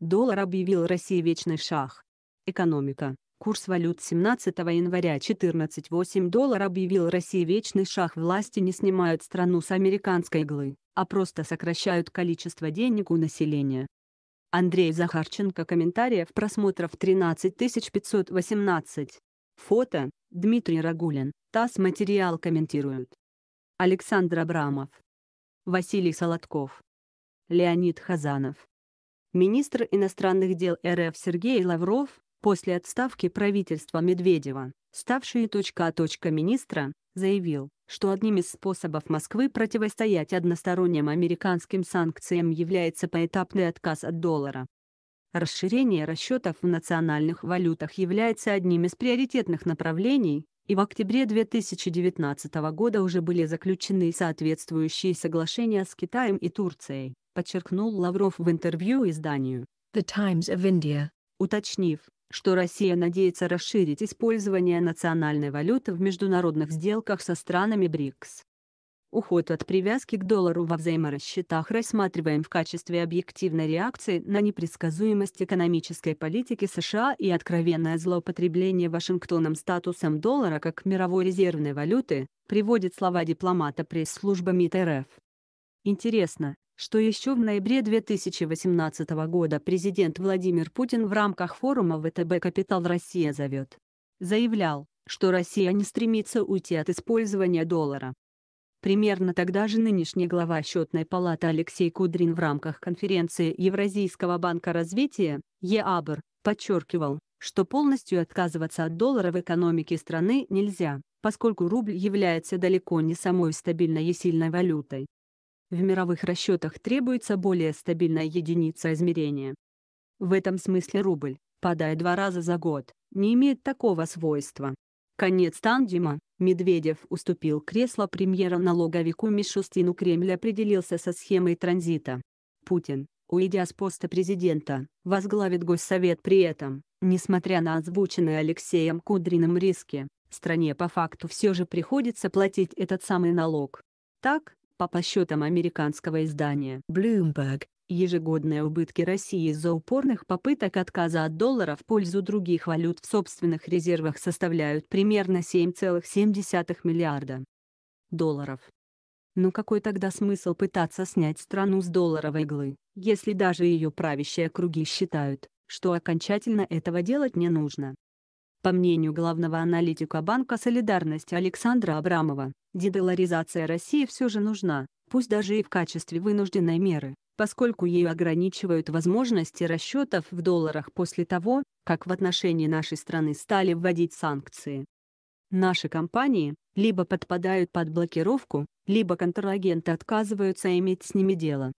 Доллар объявил России вечный шах. Экономика. Курс валют 17 января 14.8 доллар объявил России вечный шах власти не снимают страну с американской иглы, а просто сокращают количество денег у населения. Андрей Захарченко комментариев просмотров 13518. Фото, Дмитрий Рагулин, ТАСС материал комментируют. Александр Абрамов. Василий Солодков. Леонид Хазанов министр иностранных дел РФ Сергей Лавров после отставки правительства Медведева, ставший точка-точка «А» министра, заявил, что одним из способов Москвы противостоять односторонним американским санкциям является поэтапный отказ от доллара. Расширение расчетов в национальных валютах является одним из приоритетных направлений, и в октябре 2019 года уже были заключены соответствующие соглашения с Китаем и Турцией подчеркнул Лавров в интервью изданию The Times of India, уточнив, что Россия надеется расширить использование национальной валюты в международных сделках со странами БРИКС. Уход от привязки к доллару во взаиморасчетах рассматриваем в качестве объективной реакции на непредсказуемость экономической политики США и откровенное злоупотребление Вашингтоном статусом доллара как мировой резервной валюты, приводит слова дипломата пресс-службы МИД РФ. Интересно, что еще в ноябре 2018 года президент Владимир Путин в рамках форума ВТБ «Капитал Россия зовет» заявлял, что Россия не стремится уйти от использования доллара. Примерно тогда же нынешний глава счетной палаты Алексей Кудрин в рамках конференции Евразийского банка развития, ЕАБР, подчеркивал, что полностью отказываться от доллара в экономике страны нельзя, поскольку рубль является далеко не самой стабильной и сильной валютой. В мировых расчетах требуется более стабильная единица измерения. В этом смысле рубль, падая два раза за год, не имеет такого свойства. Конец тандема. Медведев уступил кресло премьера налоговику Мишустину Кремль определился со схемой транзита. Путин, уйдя с поста президента, возглавит Госсовет при этом, несмотря на озвученные Алексеем Кудриным риски, стране по факту все же приходится платить этот самый налог. Так, по подсчетам американского издания Bloomberg, ежегодные убытки России из-за упорных попыток отказа от доллара в пользу других валют в собственных резервах составляют примерно 7,7 миллиарда долларов. Но ну какой тогда смысл пытаться снять страну с долларовой иглы, если даже ее правящие круги считают, что окончательно этого делать не нужно? По мнению главного аналитика Банка «Солидарность» Александра Абрамова, дедоларизация России все же нужна, пусть даже и в качестве вынужденной меры, поскольку ее ограничивают возможности расчетов в долларах после того, как в отношении нашей страны стали вводить санкции. Наши компании либо подпадают под блокировку, либо контрагенты отказываются иметь с ними дело.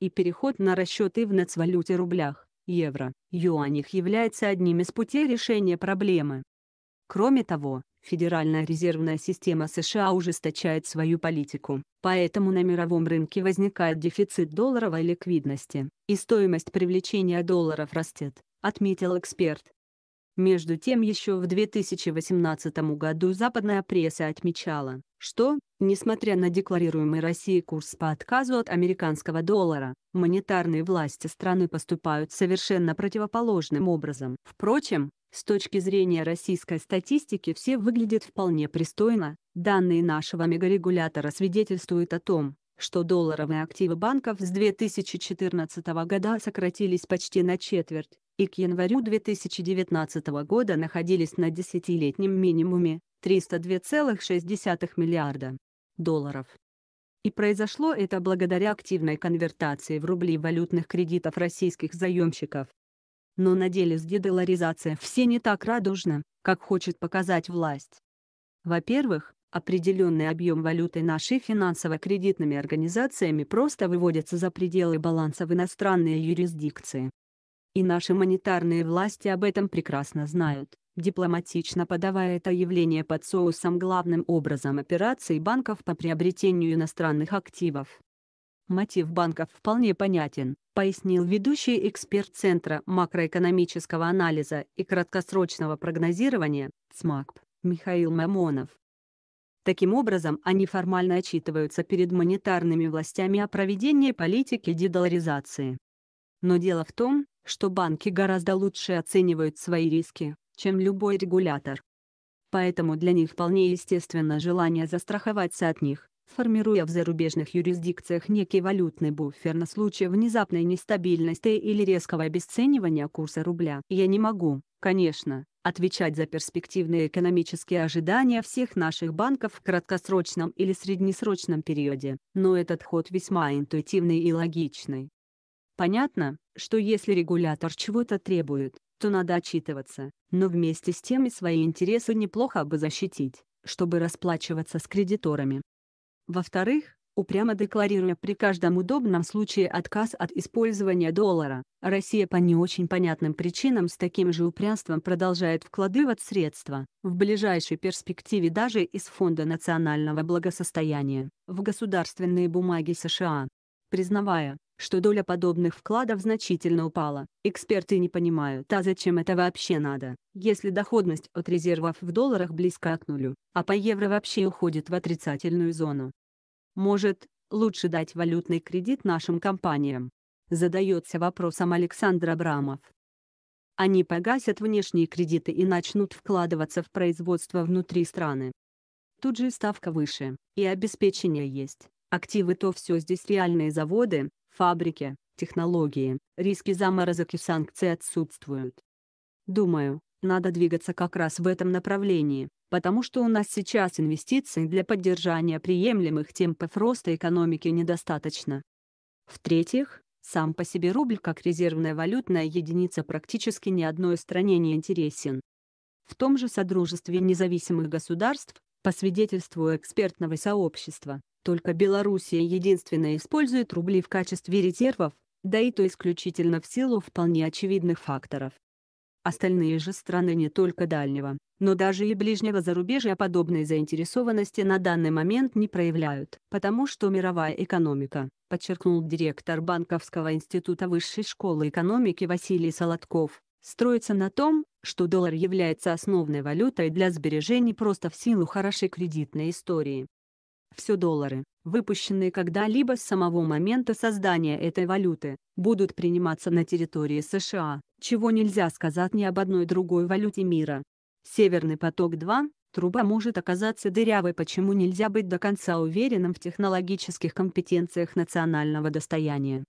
И переход на расчеты в нацвалюте рублях евро, юанях является одним из путей решения проблемы. Кроме того, Федеральная резервная система США ужесточает свою политику, поэтому на мировом рынке возникает дефицит долларовой ликвидности, и стоимость привлечения долларов растет, отметил эксперт. Между тем еще в 2018 году западная пресса отмечала, что, несмотря на декларируемый России курс по отказу от американского доллара, монетарные власти страны поступают совершенно противоположным образом. Впрочем, с точки зрения российской статистики все выглядит вполне пристойно, данные нашего мегарегулятора свидетельствуют о том, что долларовые активы банков с 2014 года сократились почти на четверть, и к январю 2019 года находились на десятилетнем минимуме, 302,6 миллиарда долларов. И произошло это благодаря активной конвертации в рубли валютных кредитов российских заемщиков. Но на деле с дедоларизацией все не так радужно, как хочет показать власть. Во-первых, определенный объем валюты нашей финансово-кредитными организациями просто выводится за пределы баланса в иностранные юрисдикции. И наши монетарные власти об этом прекрасно знают дипломатично подавая это явление под соусом главным образом операций банков по приобретению иностранных активов. Мотив банков вполне понятен, пояснил ведущий эксперт Центра макроэкономического анализа и краткосрочного прогнозирования СМАКП Михаил Мамонов. Таким образом, они формально отчитываются перед монетарными властями о проведении политики дедоларизации. Но дело в том, что банки гораздо лучше оценивают свои риски, чем любой регулятор. Поэтому для них вполне естественно желание застраховаться от них, формируя в зарубежных юрисдикциях некий валютный буфер на случай внезапной нестабильности или резкого обесценивания курса рубля. Я не могу, конечно, отвечать за перспективные экономические ожидания всех наших банков в краткосрочном или среднесрочном периоде, но этот ход весьма интуитивный и логичный. Понятно, что если регулятор чего-то требует, то надо отчитываться, но вместе с тем и свои интересы неплохо бы защитить, чтобы расплачиваться с кредиторами. Во-вторых, упрямо декларируя при каждом удобном случае отказ от использования доллара, Россия по не очень понятным причинам с таким же упрямством продолжает вкладывать средства, в ближайшей перспективе даже из Фонда национального благосостояния, в государственные бумаги США. Признавая, что доля подобных вкладов значительно упала. Эксперты не понимают, а зачем это вообще надо, если доходность от резервов в долларах близка к нулю, а по евро вообще уходит в отрицательную зону. Может, лучше дать валютный кредит нашим компаниям? Задается вопросом Александр Абрамов. Они погасят внешние кредиты и начнут вкладываться в производство внутри страны. Тут же ставка выше, и обеспечение есть. Активы то все здесь реальные заводы, фабрики, технологии, риски заморозок и санкций отсутствуют. Думаю, надо двигаться как раз в этом направлении, потому что у нас сейчас инвестиций для поддержания приемлемых темпов роста экономики недостаточно. В-третьих, сам по себе рубль как резервная валютная единица практически ни одной стране не интересен. В том же Содружестве независимых государств, по свидетельству экспертного сообщества, только Белоруссия единственная использует рубли в качестве резервов, да и то исключительно в силу вполне очевидных факторов. Остальные же страны не только дальнего, но даже и ближнего зарубежья подобной заинтересованности на данный момент не проявляют, потому что мировая экономика, подчеркнул директор Банковского института Высшей школы экономики Василий Солодков, строится на том, что доллар является основной валютой для сбережений просто в силу хорошей кредитной истории все доллары, выпущенные когда-либо с самого момента создания этой валюты, будут приниматься на территории США, чего нельзя сказать ни об одной другой валюте мира. Северный поток-2 труба может оказаться дырявой, почему нельзя быть до конца уверенным в технологических компетенциях национального достояния.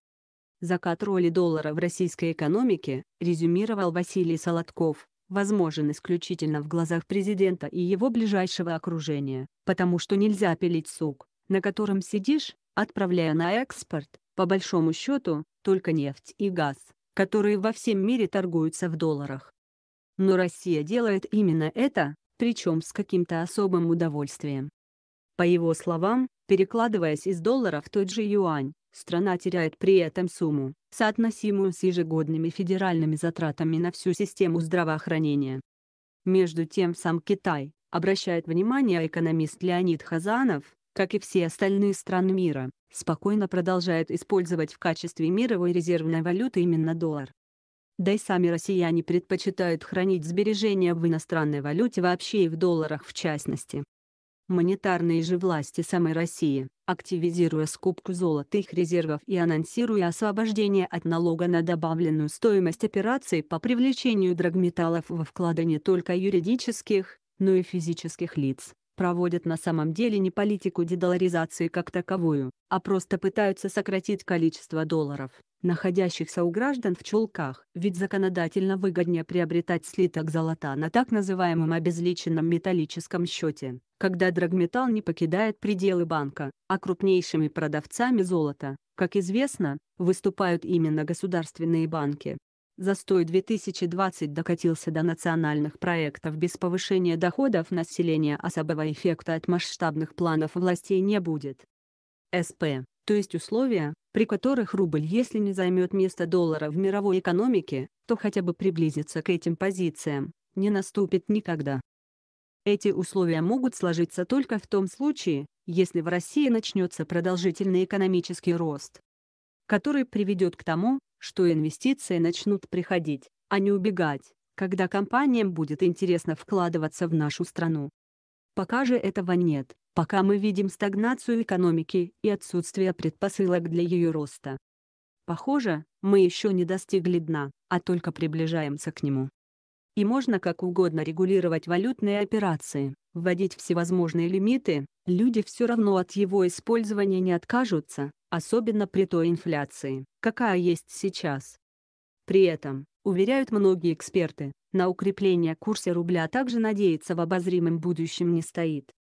Закат роли доллара в российской экономике, резюмировал Василий Солодков, возможен исключительно в глазах президента и его ближайшего окружения, потому что нельзя пилить сук, на котором сидишь, отправляя на экспорт, по большому счету, только нефть и газ, которые во всем мире торгуются в долларах. Но Россия делает именно это, причем с каким-то особым удовольствием. По его словам, перекладываясь из доллара в тот же юань, Страна теряет при этом сумму, соотносимую с ежегодными федеральными затратами на всю систему здравоохранения. Между тем сам Китай, обращает внимание экономист Леонид Хазанов, как и все остальные страны мира, спокойно продолжает использовать в качестве мировой резервной валюты именно доллар. Да и сами россияне предпочитают хранить сбережения в иностранной валюте вообще и в долларах в частности. Монетарные же власти самой России, активизируя скупку золотых резервов и анонсируя освобождение от налога на добавленную стоимость операций по привлечению драгметаллов во вклады не только юридических, но и физических лиц проводят на самом деле не политику дедоларизации как таковую, а просто пытаются сократить количество долларов, находящихся у граждан в чулках, ведь законодательно выгоднее приобретать слиток золота на так называемом обезличенном металлическом счете, когда драгметалл не покидает пределы банка, а крупнейшими продавцами золота, как известно, выступают именно государственные банки. Застой 2020 докатился до национальных проектов без повышения доходов населения особого эффекта от масштабных планов властей не будет. СП, то есть условия, при которых рубль если не займет место доллара в мировой экономике, то хотя бы приблизится к этим позициям, не наступит никогда. Эти условия могут сложиться только в том случае, если в России начнется продолжительный экономический рост который приведет к тому, что инвестиции начнут приходить, а не убегать, когда компаниям будет интересно вкладываться в нашу страну. Пока же этого нет, пока мы видим стагнацию экономики и отсутствие предпосылок для ее роста. Похоже, мы еще не достигли дна, а только приближаемся к нему. И можно как угодно регулировать валютные операции, вводить всевозможные лимиты, люди все равно от его использования не откажутся, особенно при той инфляции, какая есть сейчас. При этом, уверяют многие эксперты, на укрепление курса рубля также надеяться в обозримом будущем не стоит.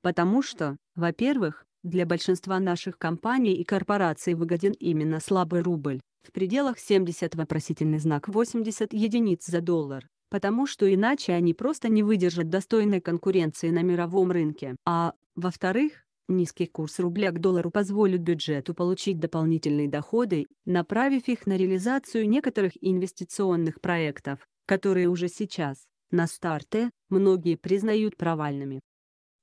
Потому что, во-первых, для большинства наших компаний и корпораций выгоден именно слабый рубль, в пределах 70 вопросительный знак 80 единиц за доллар потому что иначе они просто не выдержат достойной конкуренции на мировом рынке. А, во-вторых, низкий курс рубля к доллару позволит бюджету получить дополнительные доходы, направив их на реализацию некоторых инвестиционных проектов, которые уже сейчас, на старте, многие признают провальными.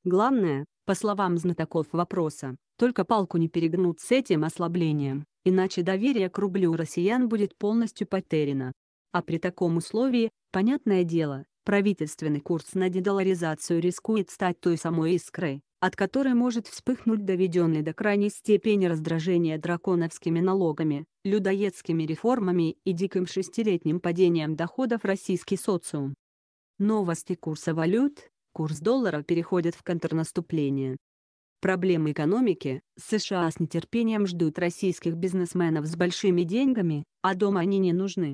Главное, по словам знатоков вопроса, только палку не перегнут с этим ослаблением, иначе доверие к рублю россиян будет полностью потеряно. А при таком условии, Понятное дело, правительственный курс на дедоларизацию рискует стать той самой искрой, от которой может вспыхнуть доведенный до крайней степени раздражения драконовскими налогами, людоедскими реформами и диким шестилетним падением доходов российский социум. Новости курса валют, курс доллара переходит в контрнаступление. Проблемы экономики, США с нетерпением ждут российских бизнесменов с большими деньгами, а дома они не нужны.